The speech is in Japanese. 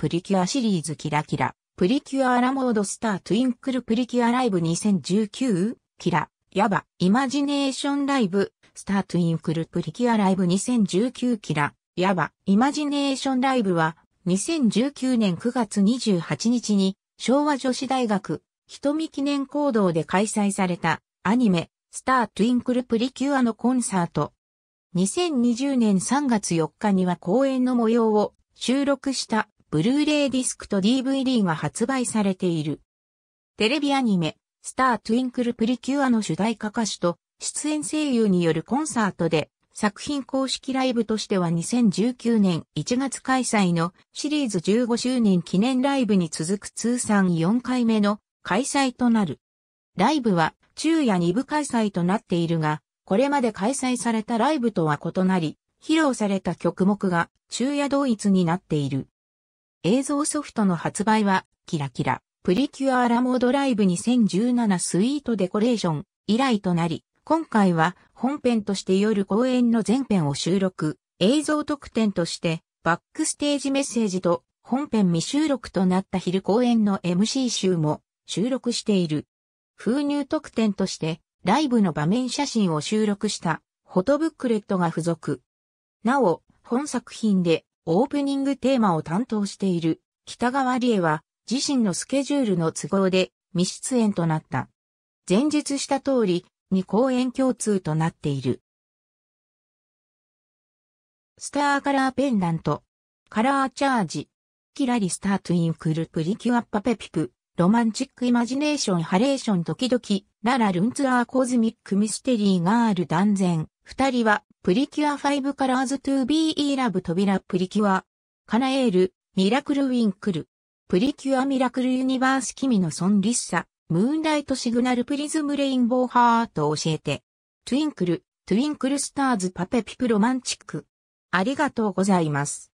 プリキュアシリーズキラキラ、プリキュアラモードスタートゥインクルプリキュアライブ2019、キラ、ヤバ、イマジネーションライブ、スタートインクルプリキュアライブ2019キラ、ヤバ、イマジネーションライブは、2019年9月28日に、昭和女子大学、瞳記念講堂で開催された、アニメ、スタートインクルプリキュアのコンサート。2020年3月4日には公演の模様を収録したブルーレイディスクと DVD が発売されている。テレビアニメ、スター・トゥインクル・プリキュアの主題歌歌手と出演声優によるコンサートで作品公式ライブとしては2019年1月開催のシリーズ15周年記念ライブに続く通算4回目の開催となる。ライブは昼夜2部開催となっているが、これまで開催されたライブとは異なり、披露された曲目が昼夜同一になっている。映像ソフトの発売は、キラキラ、プリキュアラモードライブ2017スイートデコレーション以来となり、今回は本編として夜公演の全編を収録、映像特典としてバックステージメッセージと本編未収録となった昼公演の MC 集も収録している。封入特典としてライブの場面写真を収録したフォトブックレットが付属。なお、本作品でオープニングテーマを担当している北川理恵は自身のスケジュールの都合で未出演となった。前述した通り、に公演共通となっている。スターカラーペンダント、カラーチャージ、キラリスタートインクルプリキュアッパペピプ、ロマンチックイマジネーションハレーション時々、ララルンツアーコズミックミステリーガール断然、二人はプリキュア5カラーズトゥービーイラブ扉プリキュア、カナエール、ミラクルウィンクル、プリキュアミラクルユニバース君のソンリッサ、ムーンライトシグナルプリズムレインボーハート教えて、トゥインクル、トゥインクルスターズパペピプロマンチック。ありがとうございます。